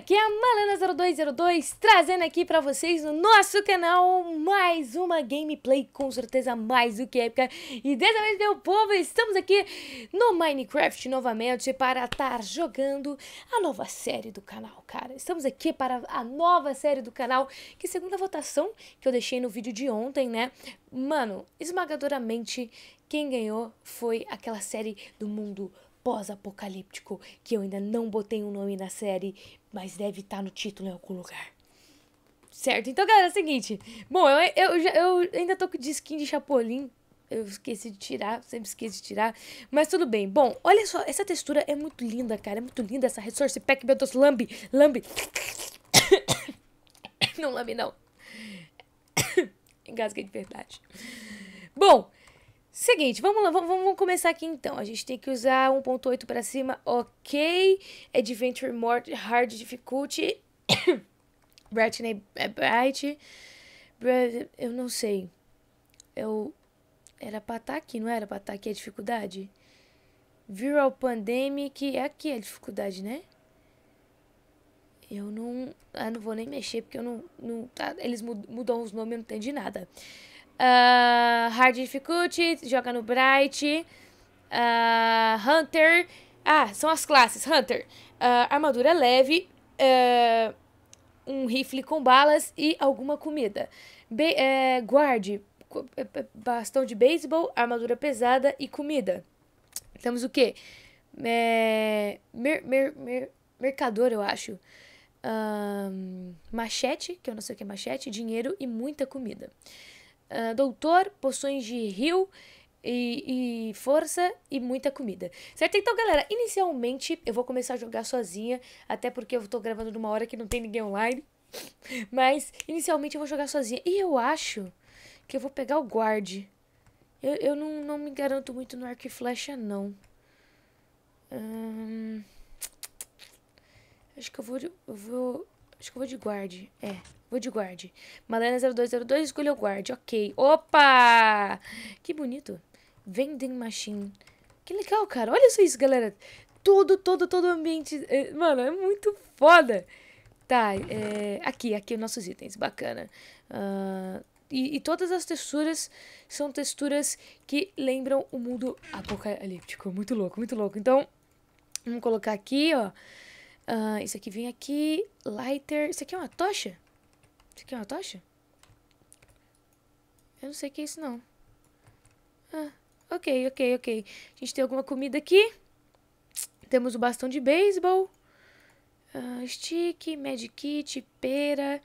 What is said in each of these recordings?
aqui é a Malena0202 trazendo aqui para vocês no nosso canal mais uma gameplay com certeza mais do que épica. E dessa vez, meu povo, estamos aqui no Minecraft novamente para estar jogando a nova série do canal, cara. Estamos aqui para a nova série do canal, que segundo a votação que eu deixei no vídeo de ontem, né? Mano, esmagadoramente, quem ganhou foi aquela série do mundo pós-apocalíptico, que eu ainda não botei um nome na série, mas deve estar tá no título em algum lugar. Certo, então galera, é o seguinte. Bom, eu, eu, eu ainda tô de skin de Chapolin. Eu esqueci de tirar, sempre esqueci de tirar. Mas tudo bem. Bom, olha só, essa textura é muito linda, cara. É muito linda essa Resource Pack, meu Deus. Lambe, lambe. Não lambe, não. Engasguei de verdade. Bom, Seguinte, vamos lá, vamos, vamos, começar aqui então. A gente tem que usar 1.8 para cima, ok. Adventure Mode, Hard Difficulty. Brightness é Bright. Eu não sei. Eu... Era pra estar tá aqui, não era pra estar tá aqui a dificuldade? Viral Pandemic, é aqui a dificuldade, né? Eu não... Ah, não vou nem mexer porque eu não... não tá, eles mudam os nomes, eu não entendi nada uh, Hard Difficulty, joga no Bright, uh, Hunter. Ah, são as classes. Hunter, uh, armadura leve, um rifle com balas e alguma comida. Be eh, guard, eh, eh, bastão de beisebol, armadura pesada e comida. Temos o quê? É, mer mer mer mercador, eu acho. Um, machete, que eu não sei o que é machete, dinheiro e muita comida. Ah, doutor, poções de rio e, e, força e muita comida. Certo? Então, galera, inicialmente eu vou começar a jogar sozinha, até porque eu tô gravando numa hora que não tem ninguém online. Mas, inicialmente eu vou jogar sozinha. E eu acho que eu vou pegar o guard. Eu, eu não, não me garanto muito no arco e flecha, não. Hum... Acho que eu vou, eu vou Acho que eu vou de guarde. É, vou de guarde. Malena0202 escolheu guarde. Ok. Opa! Que bonito. Vending machine. Que legal, cara. Olha só isso, galera. Todo, todo, todo o ambiente. Eh, mano, é muito foda. Tá, é, aqui, aqui os nossos itens. Bacana. Uh, e, e, todas as texturas são texturas que lembram o mundo apocalíptico. Muito louco, muito louco. Então, vamos colocar aqui, ó. Uh, isso aqui vem aqui. Lighter. Isso aqui é uma tocha? Isso aqui é uma tocha? Eu não sei o que é isso, não. Ah, ok, ok, ok. A gente tem alguma comida aqui. Temos o bastão de beisebol. Uh, stick, magic kit, pera...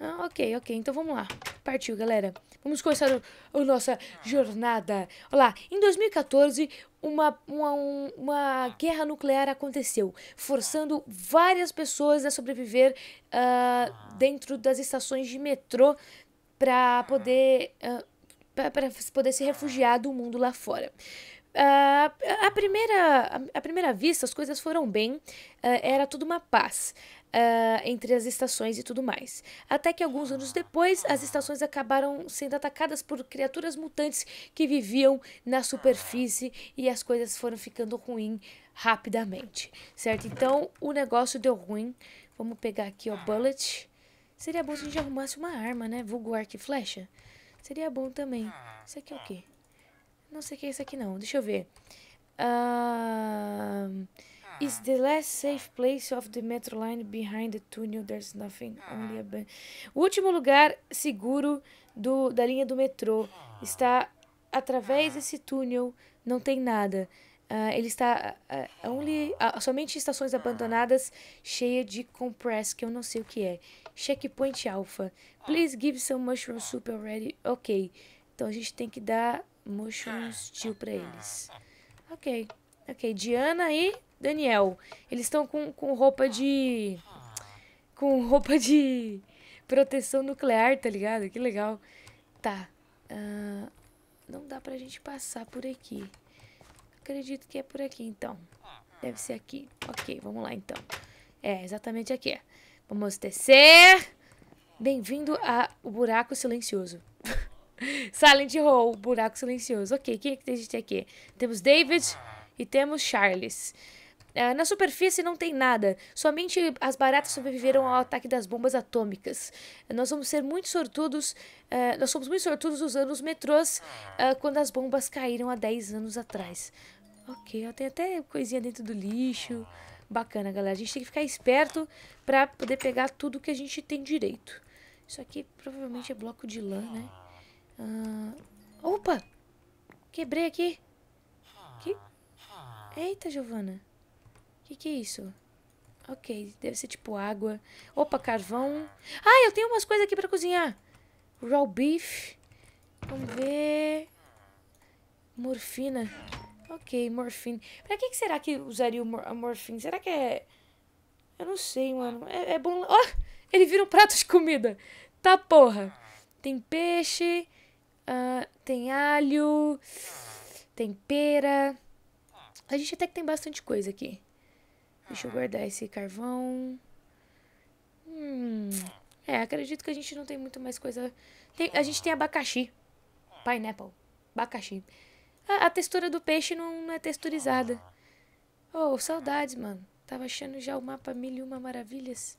Ah, ok, ok. Então vamos lá. Partiu, galera. Vamos começar a nossa jornada. Olha lá, em 2014, uma, uma, uma guerra nuclear aconteceu, forçando várias pessoas a sobreviver uh, dentro das estações de metrô para poder, uh, poder se refugiar do mundo lá fora. Uh, a, primeira, a, primeira vista, as coisas foram bem, uh, era tudo uma paz. Uh, entre as estações e tudo mais. Até que alguns anos depois, as estações acabaram sendo atacadas por criaturas mutantes que viviam na superfície e as coisas foram ficando ruins rapidamente, certo? Então o negócio deu ruim. Vamos pegar aqui o bullet. Seria bom se a gente arrumasse uma arma, né? Vulgo arco e flecha. Seria bom também. Isso aqui é o quê? Não sei o que é isso aqui não. Deixa eu ver. Uh, is ah. the last safe place of the metro line behind the tunnel? There's nothing, only a ah. O último lugar seguro do, da linha do metrô está através desse túnel. Não tem nada. Uh, ele está uh, only, uh, somente estações abandonadas cheia de compress, que eu não sei o que é. Checkpoint Alpha. Please give some mushroom soup already. Ok. Então a gente tem que dar Motion ah, Steel pra ah, eles. Ah, ok. Ok, Diana e Daniel. Eles estão com, com roupa de... Com roupa de proteção nuclear, tá ligado? Que legal. Tá. Uh, não dá pra gente passar por aqui. Acredito que é por aqui, então. Deve ser aqui. Ok, vamos lá, então. É, exatamente aqui. É. Vamos descer. Bem-vindo ao buraco silencioso. Silent Hole, buraco silencioso. Ok, quem é que tem aqui? Temos David e temos Charles. Uh, na superfície não tem nada, somente as baratas sobreviveram ao ataque das bombas atômicas. nós vamos ser muito sortudos, uh, nós somos muito sortudos usando os metrôs ah, quando as bombas caíram há 10 anos atrás. Ok, ó, tem até coisinha dentro do lixo. Bacana, galera. A gente tem que ficar esperto pra poder pegar tudo que a gente tem direito. Isso aqui provavelmente é bloco de lã, né? Ah, opa! Quebrei aqui. Que... Eita, Giovana. O que, que é isso? Ok, deve ser tipo água. Opa, carvão. Ah, eu tenho umas coisas aqui pra cozinhar. Raw beef. Vamos ver. Morfina. Ok, morfina. Pra que, que será que usaria mor a morfina? Será que é... Eu não sei, mano. É, é bom... Oh, ele vira um prato de comida. Tá porra. Tem peixe. Uh, tem alho, tem pera. A gente até que tem bastante coisa aqui. Deixa eu guardar esse carvão. Hum, é, acredito que a gente não tem muito mais coisa. Tem, a gente tem abacaxi. Pineapple. Abacaxi. A, a textura do peixe não, não é texturizada. Oh, saudades, mano. Tava achando já o mapa mil e uma maravilhas.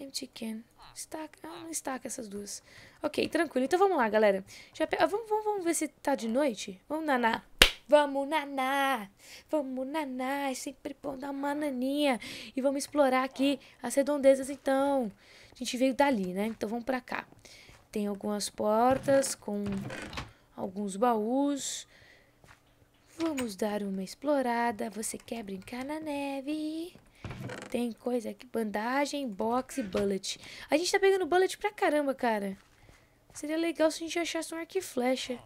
Empty é can. Estaca, Ah, não estaca essas duas. Ok, tranquilo. Então vamos lá, galera. Já pe... Ah, vamos, vamos, vamos ver se tá de noite? Vamos naná. Vamos naná. Vamos naná. É sempre bom dar uma naninha. E vamos explorar aqui as redondezas, então. A gente veio dali, né? Então vamos pra cá. Tem algumas portas com alguns baús. Vamos dar uma explorada. Você quer brincar na neve? Tem coisa aqui. Bandagem, e bullet. A gente tá pegando bullet pra caramba, cara. Seria legal se a gente achasse um arco e flecha.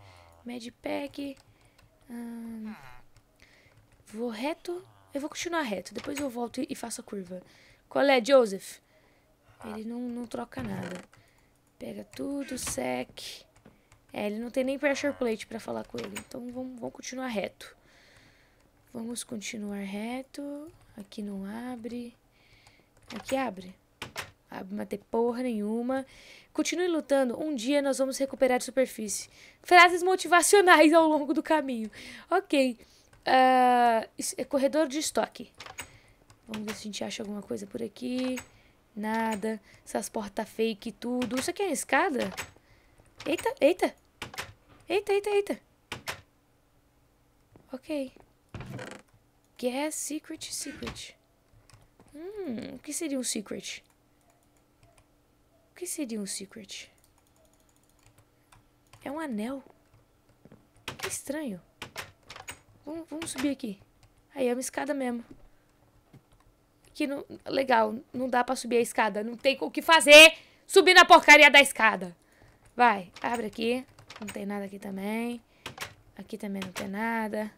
Medpack. Hum, vou reto. Eu vou continuar reto. Depois eu volto e faço a curva. Qual é, Joseph? Ele não, não troca nada. Pega tudo, sec. É, ele não tem nem pressure plate pra falar com ele. Então vamos, vamos continuar reto. Vamos continuar reto. Aqui não abre. Aqui abre. Abre, mas tem porra nenhuma. Continue lutando. Um dia nós vamos recuperar de superfície. Frases motivacionais ao longo do caminho. Ok. Uh, é corredor de estoque. Vamos ver se a gente acha alguma coisa por aqui. Nada. Essas portas fake e tudo. Isso aqui é uma escada? Eita, eita. Eita, eita, eita. Ok. Guess, é secret, secret. Hum, o que seria um secret? O que seria um secret? É um anel. Que estranho. Vamos, vamos subir aqui. Aí é uma escada mesmo. Que não, legal, não dá pra subir a escada. Não tem o que fazer. Subir na porcaria da escada. Vai, abre aqui. Não tem nada aqui também. Aqui também não tem nada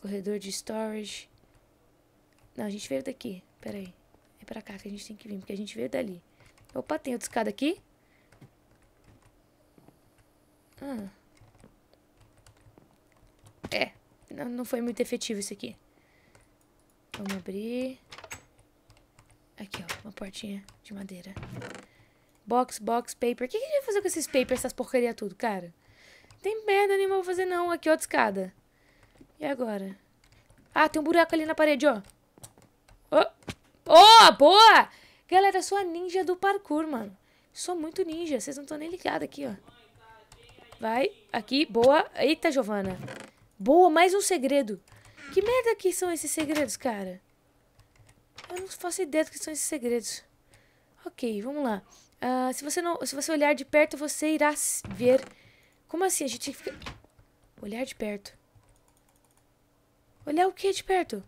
corredor de storage. Não, a gente veio daqui. Pera aí. É pra cá que a gente tem que vir, porque a gente veio dali. Opa, tem outra escada aqui. Ah. É, não foi muito efetivo isso aqui. Vamos abrir. Aqui, ó, uma portinha de madeira. Box, box, paper. O que, que a gente vai fazer com esses papers, essas porcaria tudo, cara? tem merda nenhuma pra fazer, não. Aqui, outra escada. E agora? Ah, tem um buraco ali na parede, ó. Oh, oh boa! Galera, eu sou a ninja do parkour, mano. Sou muito ninja, vocês não estão nem ligados aqui, ó. Vai, aqui, boa. Eita, Giovana. Boa, mais um segredo. Que merda que são esses segredos, cara? Eu não faço ideia do que são esses segredos. Ok, vamos lá. Uh, se, você não, se você olhar de perto, você irá ver... Como assim? A gente fica... Olhar de perto. Olhar o que de perto?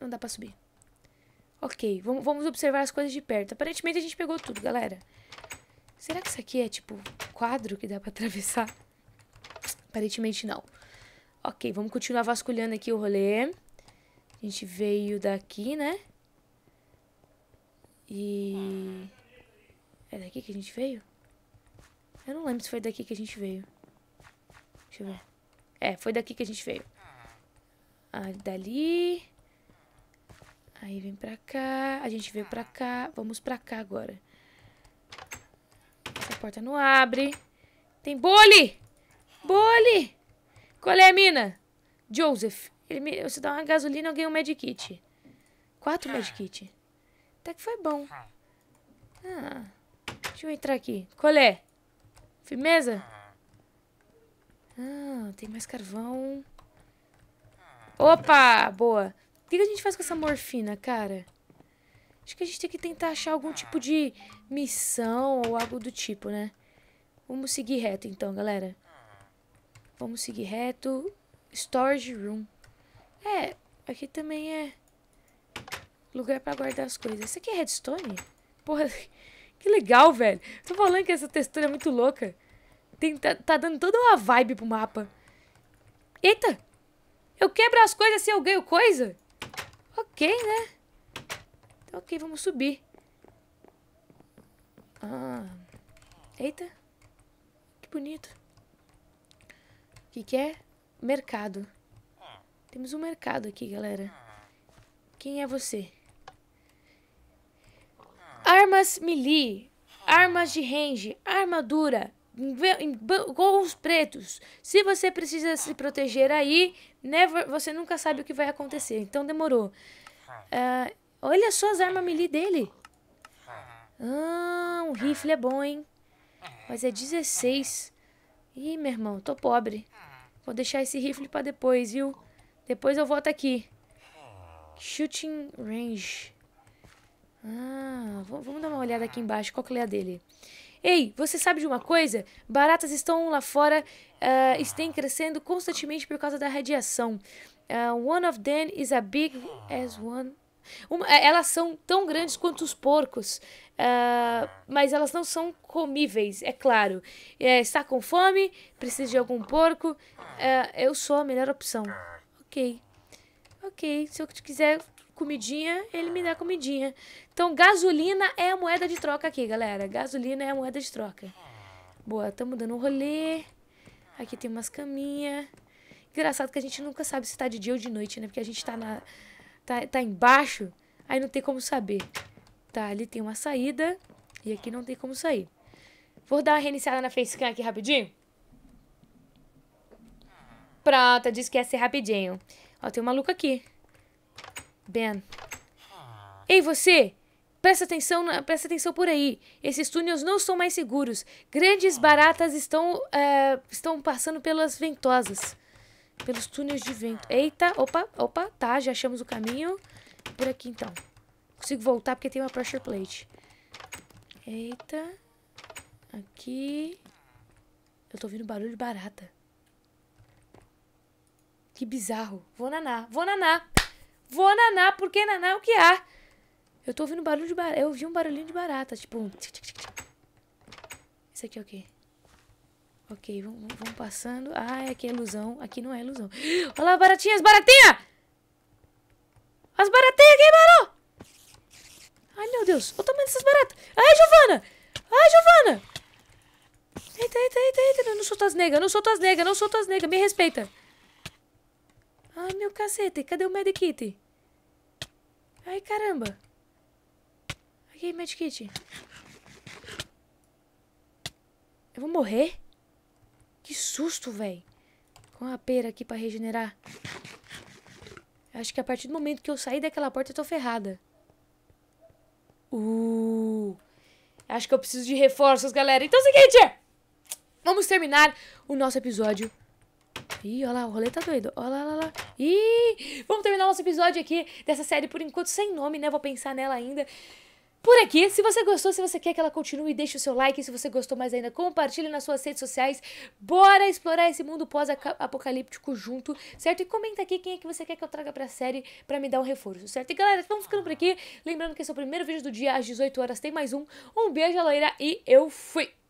Não dá pra subir. Ok, vamos, vamos observar as coisas de perto. Aparentemente a gente pegou tudo, galera. Será que isso aqui é, tipo, quadro que dá pra atravessar? Aparentemente não. Ok, vamos continuar vasculhando aqui o rolê. A gente veio daqui, né? E... É daqui que a gente veio? Eu não lembro se foi daqui que a gente veio. Deixa eu ver. É, foi daqui que a gente veio. Ah, dali. Aí vem pra cá. A gente veio pra cá. Vamos pra cá agora. Essa porta não abre. Tem bole! Bole! Qual é a mina? Joseph. Ele me... Você dá uma gasolina, eu ganho um medkit. Quatro medkit. Até que foi bom. Ah. Deixa eu entrar aqui. Qual é? Firmeza? Ah, tem mais carvão. Opa, boa. O que a gente faz com essa morfina, cara? Acho que a gente tem que tentar achar algum tipo de missão ou algo do tipo, né? Vamos seguir reto, então, galera. Vamos seguir reto. Storage room. É, aqui também é lugar pra guardar as coisas. Isso aqui é redstone? Porra, que legal, velho. Tô falando que essa textura é muito louca. Tem, tá, tá dando toda uma vibe pro mapa. Eita! Eu quebro as coisas se assim, eu ganho coisa? Ok, né? Então, ok, vamos subir. Ah. Eita. Que bonito. O que, que é? Mercado. Temos um mercado aqui, galera. Quem é você? Armas melee. Armas de range. Armadura gols pretos. Se você precisa se proteger aí, never, né, você nunca sabe o que vai acontecer. Então demorou. Uh, olha só as armas melee dele. Ah, um rifle é bom, hein? Mas é 16. Ih, meu irmão, tô pobre. Vou deixar esse rifle pra depois, viu? Depois eu volto aqui. Shooting range. Ah, vamos dar uma olhada aqui embaixo. Qual que é a dele? Ei, você sabe de uma coisa? Baratas estão lá fora, uh, estão crescendo constantemente por causa da radiação. Uh, one of them is as big as one. Uma, é, elas são tão grandes quanto os porcos, uh, mas elas não são comíveis, é claro. É, está com fome? Precisa de algum porco? eu sou a melhor opção. Ok. Ok, se eu quiser comidinha, ele me dá comidinha. Então, gasolina é a moeda de troca aqui, galera. Gasolina é a moeda de troca. Boa, estamos dando um rolê. Aqui tem umas caminhas. Engraçado que a gente nunca sabe se tá de dia ou de noite, né? Porque a gente tá, na, tá, tá embaixo, aí não tem como saber. Tá, ali tem uma saída e aqui não tem como sair. Vou dar uma reiniciada na facecam aqui rapidinho. Pronto, eu disse que ia é ser rapidinho. Ó, tem um maluco aqui. Ben. Ei, você! Presta atenção, presta atenção por aí. Esses túneis não são mais seguros. Grandes baratas estão, é, estão passando pelas ventosas. Pelos túneis de vento. Eita, opa, opa, tá, já achamos o caminho. Por aqui então. Consigo voltar porque tem uma pressure plate. Eita. Aqui. Eu tô ouvindo barulho de barata. Que bizarro. Vou naná, vou naná. Vou naná, porque naná é o que há. Eu tô ouvindo barulho de barata. Eu ouvi um barulhinho de barata, tipo Isso aqui é o quê? Ok, vamos, vamos passando. Ah, aqui é ilusão. Aqui não é ilusão. Olha lá, baratinhas, baratinha! As baratinhas queimaram! Ai, meu Deus. Olha o tamanho dessas baratas. Ai, Giovana! Ai, Giovana! Eita, eita, eita, eita. Eu não sou tuas negas, não sou tuas negas, não sou tuas negas. Me respeita. Ai, meu cacete. Cadê o Medikit? Ai, caramba. Aqui, medkit. Eu vou morrer? Que susto, velho. Com a pera aqui pra regenerar. Acho que a partir do momento que eu sair daquela porta, eu tô ferrada. Uh. Acho que eu preciso de reforços, galera. Então é o seguinte. Vamos terminar o nosso episódio Ih, olha lá, o rolê tá doido. Olha lá, olha lá. Ih, vamos terminar nosso episódio aqui dessa série por enquanto sem nome, né? Vou pensar nela ainda por aqui. Se você gostou, se você quer que ela continue, deixe o seu like. Se você gostou mais ainda, compartilhe nas suas redes sociais. Bora explorar esse mundo pós-apocalíptico junto, certo? E comenta aqui quem é que você quer que eu traga pra série pra me dar um reforço, certo? E galera, vamos ficando por aqui. Lembrando que esse é o primeiro vídeo do dia, às 18 horas tem mais um. Um beijo, loira, e eu fui!